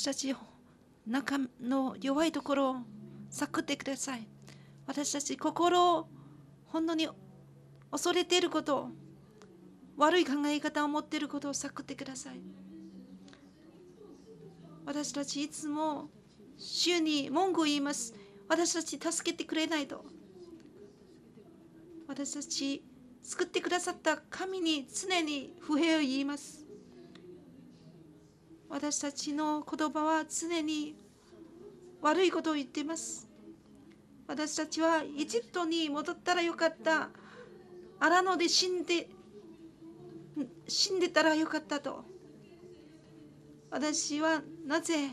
私たち中の弱いところを探ってください私たち心を本当に恐れていること悪い考え方を持っていることを探ってください私たちいつも主に文句を言います私たち助けてくれないと私たち救ってくださった神に常に不平を言います私たちの言葉は常に悪いことを言っています私たちはエジプトに戻ったらよかった荒野で死んで死んでたらよかったと私はなぜ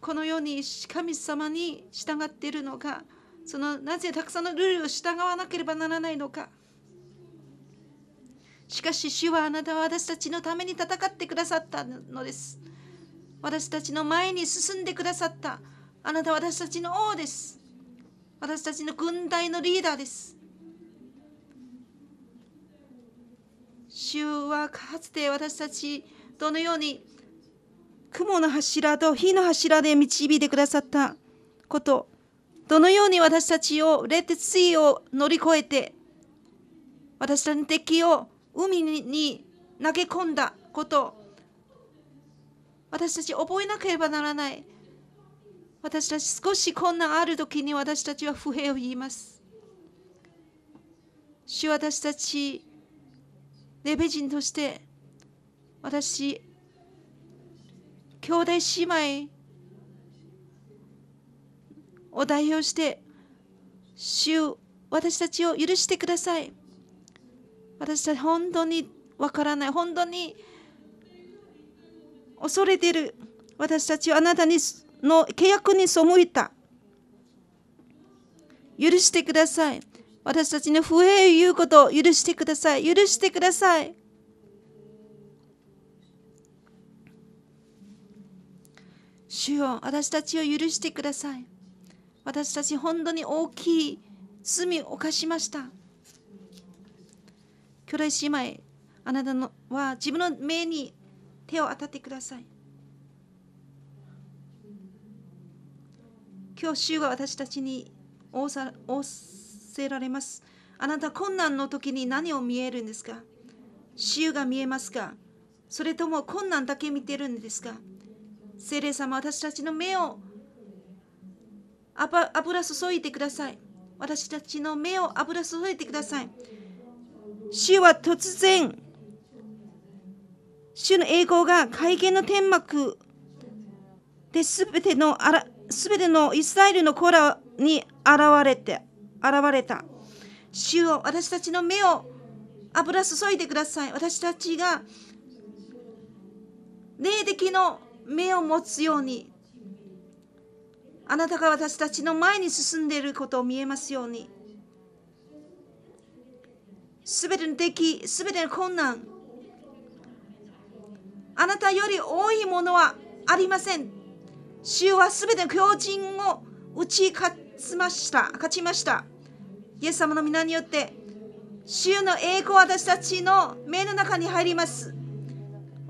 このように神様に従っているのかそのなぜたくさんのルールを従わなければならないのかしかし主はあなたは私たちのために戦ってくださったのです私たちの前に進んでくださったあなたは私たちの王です私たちの軍隊のリーダーです主はかつて私たちどのように雲の柱と火の柱で導いてくださったことどのように私たちを冷徹水を乗り越えて私たちの敵を海に投げ込んだこと私たち覚えなければならない私たち少し困難ある時に私たちは不平を言います主私たちレベ人として私兄弟姉妹を代表して主私たちを許してください私たち本当にわからない本当に恐れてる私たちはあなたにの契約に背いた許してください私たちの不平を言うことを許してください許してください主よ私たちを許してください私たち本当に大きい罪を犯しました兄弟姉妹あなたのは自分の目に手を当たってください今日主が私たちに仰せられますあなた困難の時に何を見えるんですか主が見えますかそれとも困難だけ見てるんですか聖霊様私たちの目を油注いでください私たちの目を油注いでください主は突然、主の栄光が会見の天幕で全てのあら全てのイスラエルの子らに現れて現れた。主を私たちの目を油注いでください。私たちが霊的の目を持つようにあなたが私たちの前に進んでいることを見えますように。すべての敵、すべての困難、あなたより多いものはありません。主はすべての強人を打ち勝ちました。勝ちました。イエス様の皆によって、主の栄光は私たちの目の中に入ります。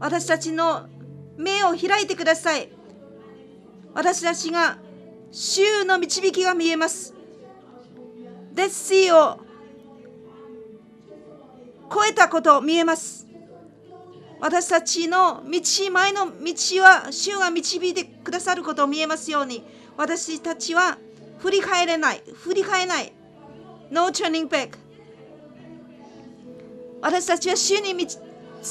私たちの目を開いてください。私たちが主の導きが見えます。デッシーを超えたこと見えます。私たちの道、前の道は主が導いてくださることを見えますように、私たちは振り返れない、振り返れない。No turning back。私たちは主につ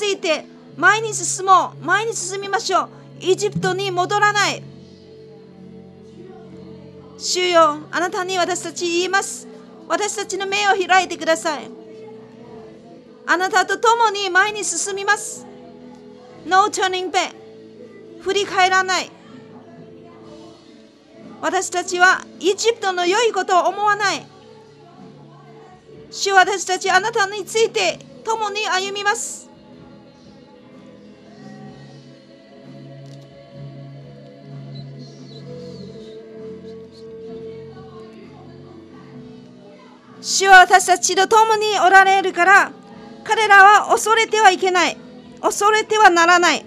いて前に進もう、前に進みましょう。エジプトに戻らない。主よ、あなたに私たち言います。私たちの目を開いてください。あなたと共に前に進みます。No turning back 振り返らない私たちはエジプトの良いことを思わない主私たちあなたについて共に歩みます主は私たちと共におられるから彼らは恐れてはいけない恐れてはならない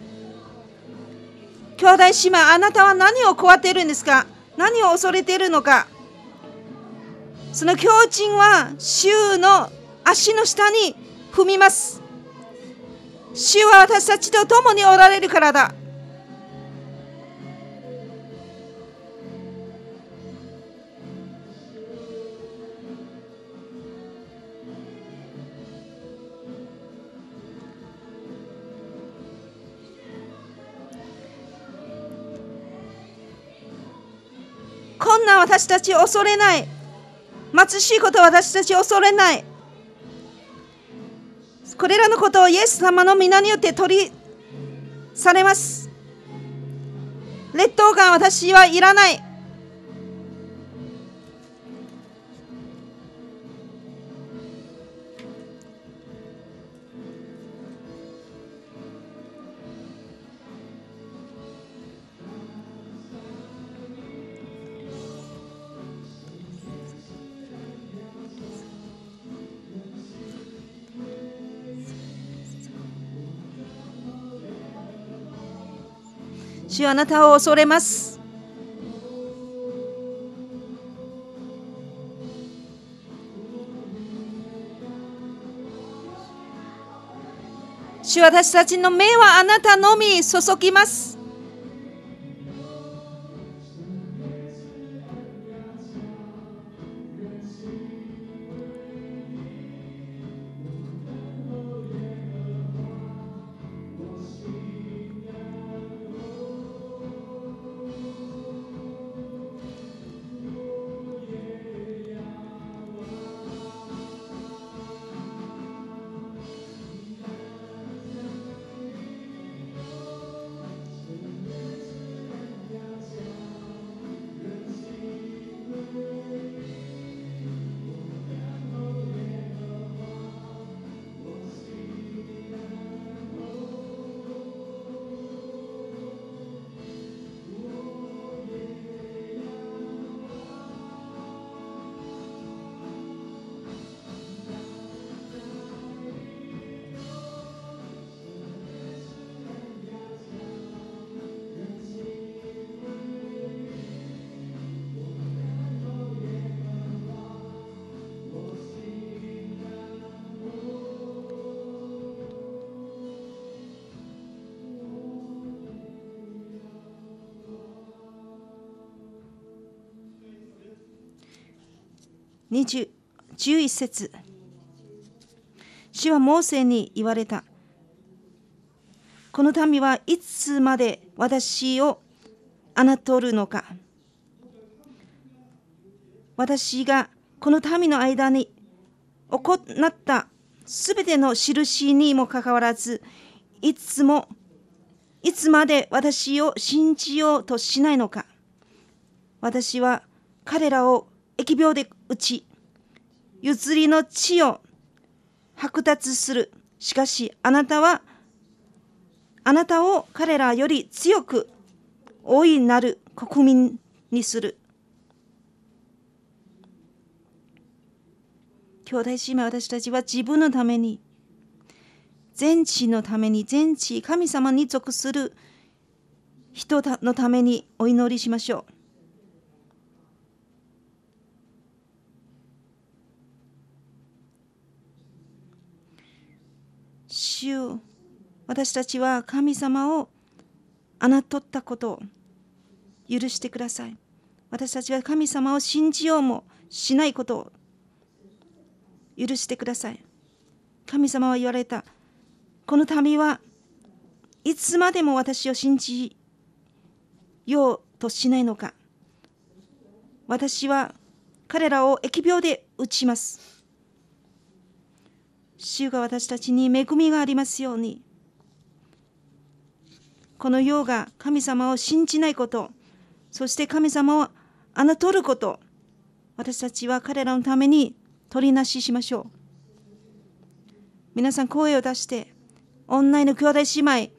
兄弟姉妹あなたは何を怖っているんですか何を恐れているのかその強鎮は衆の足の下に踏みます主は私たちと共におられるからだな私たち恐れない貧しいこと私たち恐れないこれらのことをイエス様の皆によって取りされます劣等感私はいらない主あなたを恐れます。主私たちの目はあなたのみ注ぎます。20 11節主はモーセに言われた。この民はいつまで私を侮るのか。私がこの民の間に行ったすべての印にもかかわらず、いつも、いつまで私を信じようとしないのか。私は彼らを疫病でうち、譲りの地を剥奪する。しかし、あなたは、あなたを彼らより強く大いなる国民にする。兄弟姉妹、私たちは自分のために、全知のために、全地、神様に属する人のためにお祈りしましょう。主私たちは神様を侮ったことを許してください私たちは神様を信じようもしないことを許してください神様は言われたこの民はいつまでも私を信じようとしないのか私は彼らを疫病で打ちます主が私たちに恵みがありますように。この世が神様を信じないこと、そして神様を侮ること、私たちは彼らのために取りなししましょう。皆さん声を出して、オンラインの兄弟姉妹、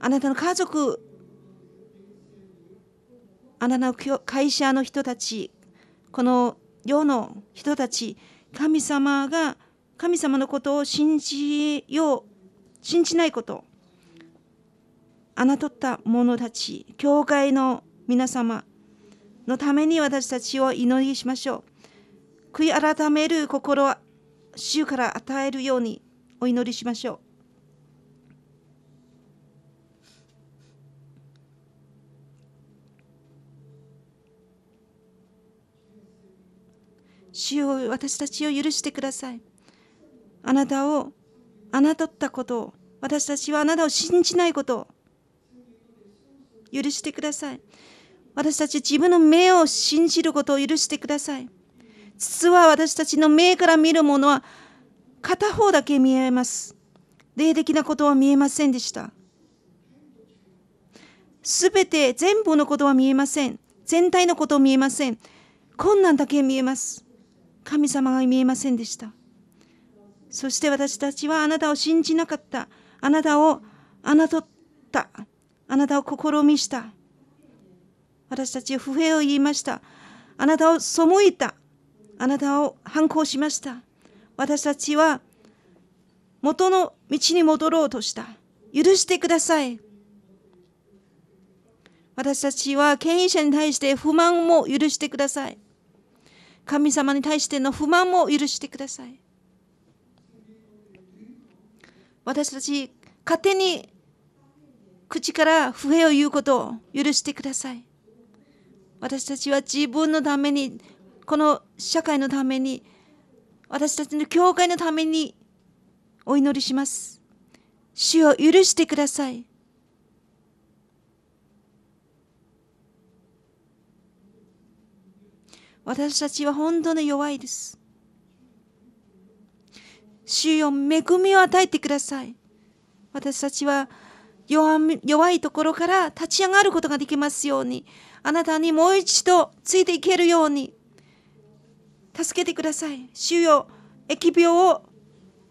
あなたの家族、あなたの会社の人たち、この世の人たち、神様が神様のことを信じよう信じないこと侮った者たち教会の皆様のために私たちを祈りしましょう悔い改める心は主から与えるようにお祈りしましょう主を私たちを許してください。あなたをたったことを私たちはあなたを信じないことを許してください私たち自分の目を信じることを許してください実は私たちの目から見るものは片方だけ見えます霊的なことは見えませんでしたすべて全部のことは見えません全体のこと見えません困難だけ見えます神様が見えませんでしたそして私たちはあなたを信じなかった。あなたを侮った。あなたを試みした。私たち不平を言いました。あなたを背いた。あなたを反抗しました。私たちは元の道に戻ろうとした。許してください。私たちは権威者に対して不満も許してください。神様に対しての不満も許してください。私たち勝手に口から不平を言うことを許してください。私たちは自分のために、この社会のために、私たちの教会のためにお祈りします。主を許してください。私たちは本当に弱いです。主よ、恵みを与えてください。私たちは弱いところから立ち上がることができますように、あなたにもう一度ついていけるように、助けてください。主よ、疫病を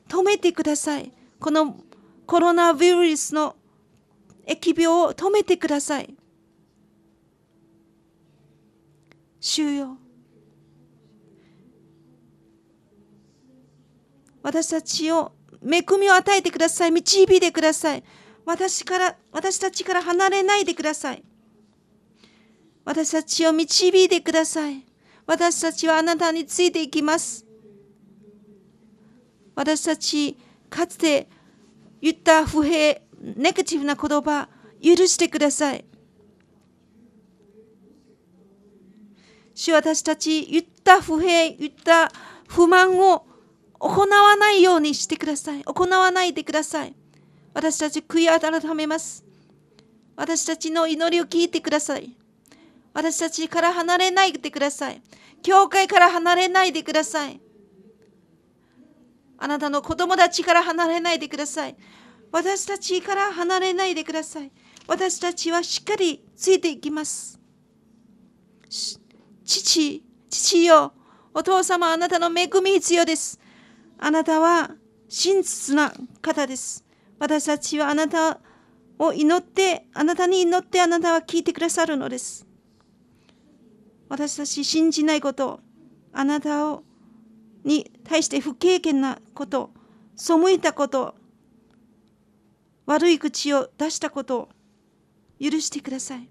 止めてください。このコロナウイルスの疫病を止めてください。主よ私たちを恵みを与えてください導いてください私から私たちから離れないでください私たちを導いてください私たちはあなたについていきます私たちかつて言った不平ネガティブな言葉許してください主私たち言った不平言った不満を行わないようにしてください。行わないでください。私たち悔い改めます。私たちの祈りを聞いてください。私たちから離れないでください。教会から離れないでください。あなたの子供たちから離れないでください。私たちから離れないでください。私たちはしっかりついていきます。父、父よ、お父様、あなたの恵み必要です。あなたは真実な方です。私たちはあなたを祈って、あなたに祈ってあなたは聞いてくださるのです。私たち信じないこと、あなたをに対して不経験なこと、背いたこと、悪い口を出したことを許してください。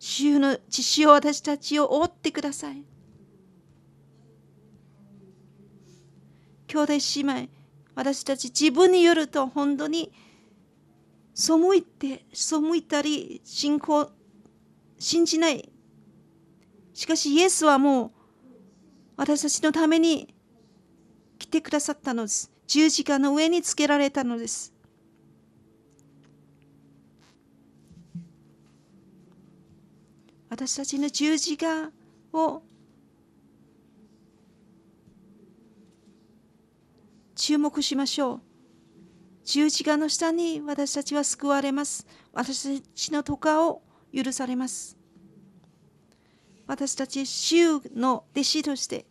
主の血潮私たちを覆ってください。兄弟姉妹私たち自分によると本当に背いて背いたり信仰信じないしかしイエスはもう私たちのために来てくださったのです十字架の上につけられたのです私たちの十字架を注目しましょう。十字架の下に私たちは救われます。私たちの許かを許されます。私たち、主の弟子として、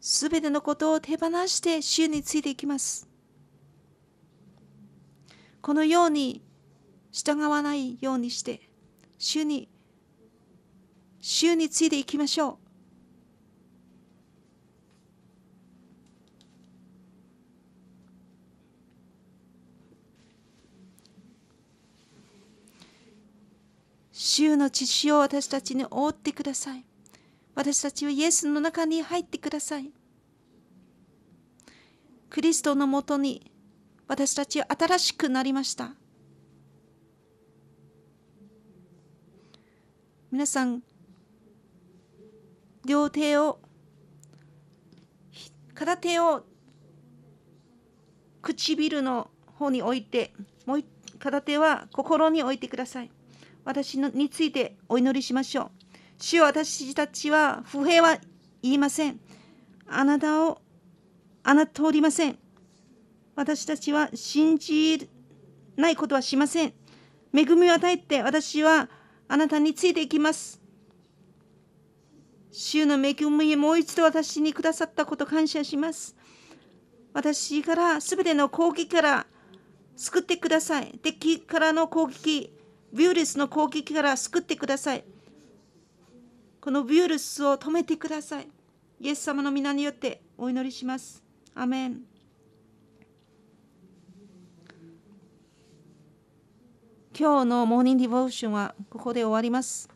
すべてのことを手放して主についていきます。このように従わないようにして、主に、主についていきましょう。主の血潮を私たちに覆ってください。私たちはイエスの中に入ってください。クリストのもとに私たちは新しくなりました。皆さん、両手を、片手を唇の方に置いて、もう片手は心に置いてください。私のについてお祈りしましょう。主よ私たちは不平は言いません。あなたをあなたおりません。私たちは信じないことはしません。恵みを与えて私はあなたについていきます。主の恵みをもう一度私にくださったこと感謝します。私からすべての攻撃から救ってください。敵からの攻撃、ウイルスの攻撃から救ってください。このウイルスを止めてください。イエス様の皆によってお祈りします。アメン。今日のモーニングディボーションはここで終わります。